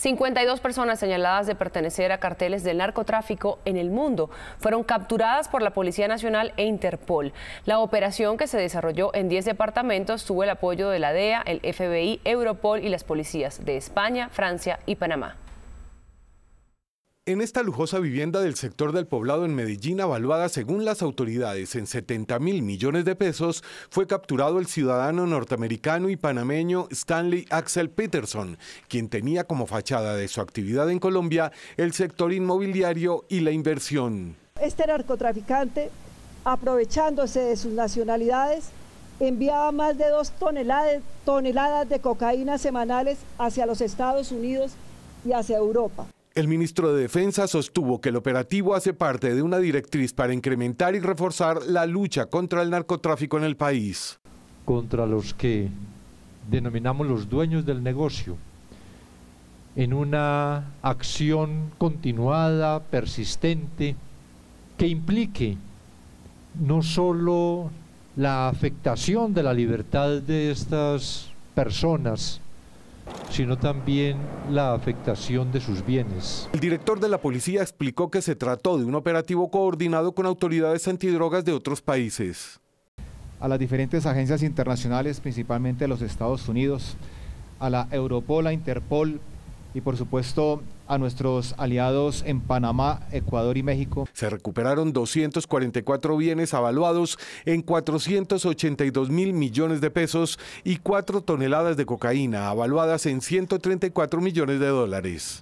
52 personas señaladas de pertenecer a carteles del narcotráfico en el mundo fueron capturadas por la Policía Nacional e Interpol. La operación que se desarrolló en 10 departamentos tuvo el apoyo de la DEA, el FBI, Europol y las policías de España, Francia y Panamá. En esta lujosa vivienda del sector del poblado en Medellín, evaluada según las autoridades en 70 mil millones de pesos, fue capturado el ciudadano norteamericano y panameño Stanley Axel Peterson, quien tenía como fachada de su actividad en Colombia el sector inmobiliario y la inversión. Este narcotraficante, aprovechándose de sus nacionalidades, enviaba más de dos toneladas, toneladas de cocaína semanales hacia los Estados Unidos y hacia Europa. El ministro de Defensa sostuvo que el operativo hace parte de una directriz para incrementar y reforzar la lucha contra el narcotráfico en el país. Contra los que denominamos los dueños del negocio, en una acción continuada, persistente, que implique no solo la afectación de la libertad de estas personas, sino también la afectación de sus bienes. El director de la policía explicó que se trató de un operativo coordinado con autoridades antidrogas de otros países. A las diferentes agencias internacionales, principalmente a los Estados Unidos, a la Europol, a Interpol, y por supuesto a nuestros aliados en Panamá, Ecuador y México. Se recuperaron 244 bienes avaluados en 482 mil millones de pesos y 4 toneladas de cocaína avaluadas en 134 millones de dólares.